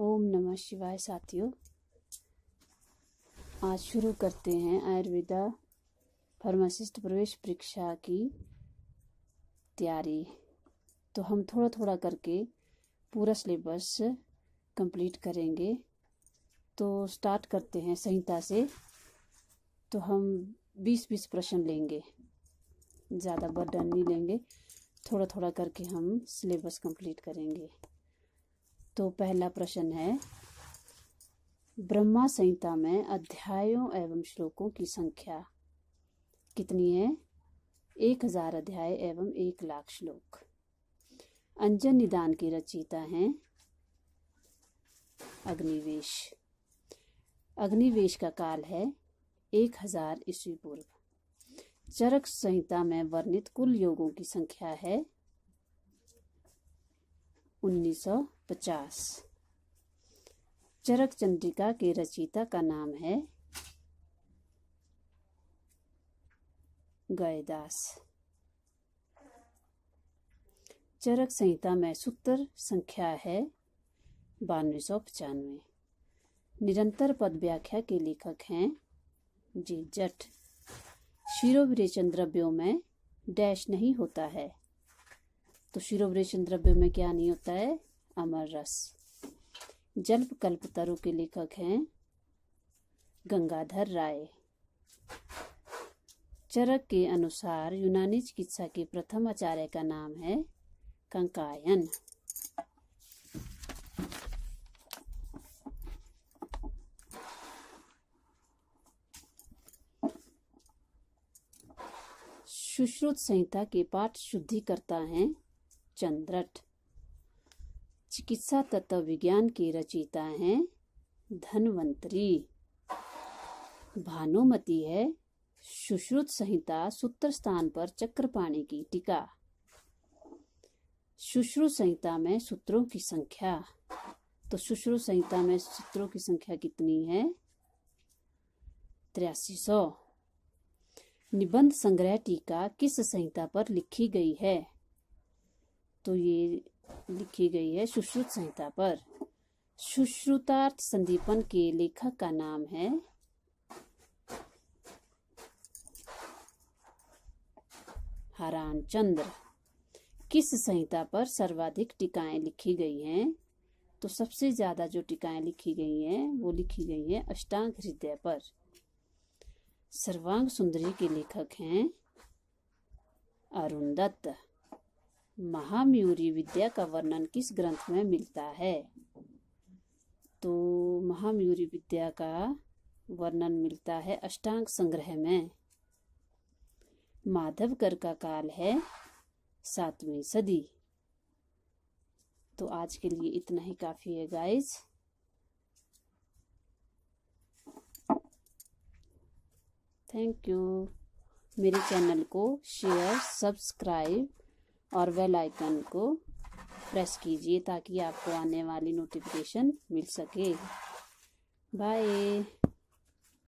ओम नमः शिवाय साथियों आज शुरू करते हैं आयुर्वेदा फार्मासिस्ट प्रवेश परीक्षा की तैयारी तो हम थोड़ा थोड़ा करके पूरा सिलेबस कंप्लीट करेंगे तो स्टार्ट करते हैं संहिता से तो हम बीस बीस प्रश्न लेंगे ज़्यादा बर्डन नहीं लेंगे थोड़ा थोड़ा करके हम सिलेबस कंप्लीट करेंगे तो पहला प्रश्न है ब्रह्मा संहिता में अध्यायों एवं श्लोकों की संख्या कितनी है एक हजार अध्याय एवं एक लाख श्लोक अंजन निदान की रचयिता हैं अग्निवेश अग्निवेश का काल है एक हजार ईस्वी पूर्व चरक संहिता में वर्णित कुल योगों की संख्या है उन्नीस सौ पचास चरक चंद्रिका के रचयिता का नाम है गयदास चरक संहिता में सूत्र संख्या है बानवे सौ पचानवे निरंतर पद व्याख्या के लेखक हैं जी जट शिरोवरेचन द्रव्यों में डैश नहीं होता है तो शिरोविरेचन द्रव्यों में क्या नहीं होता है अमर रस जल्प कल्प तरु के लेखक हैं गंगाधर राय चरक के अनुसार यूनानी चिकित्सा के प्रथम आचार्य का नाम है कंकायन सुश्रुत संहिता के पाठ शुद्धिकर्ता है चंद्रट चिकित्सा तत्व विज्ञान की रचयिता हैं धनवंतरी भानुमती है सुश्रुत संहिता सूत्र स्थान पर चक्रपाणी की टीका सुश्रुत संहिता में सूत्रों की संख्या तो सुश्रुत संहिता में सूत्रों की संख्या कितनी है त्रियासी सौ निबंध संग्रह टीका किस संहिता पर लिखी गई है तो ये लिखी गई है सुश्रुत संहिता पर सुश्रुतार्थ संदीपन के लेखक का नाम है हरान चंद्र किस संहिता पर सर्वाधिक टीकाएं लिखी गई हैं तो सबसे ज़्यादा जो टीकाएं लिखी गई हैं वो लिखी गई हैं अष्टांग हृदय पर सर्वांग सुंदरी के लेखक हैं अरुण दत्त महामयूरी विद्या का वर्णन किस ग्रंथ में मिलता है तो महामयूरी विद्या का वर्णन मिलता है अष्टांग संग्रह में माधवकर का काल है सातवीं सदी तो आज के लिए इतना ही काफ़ी है गाइज़ थैंक यू मेरे चैनल को शेयर सब्सक्राइब और वेल आइकन को प्रेस कीजिए ताकि आपको आने वाली नोटिफिकेशन मिल सके बाय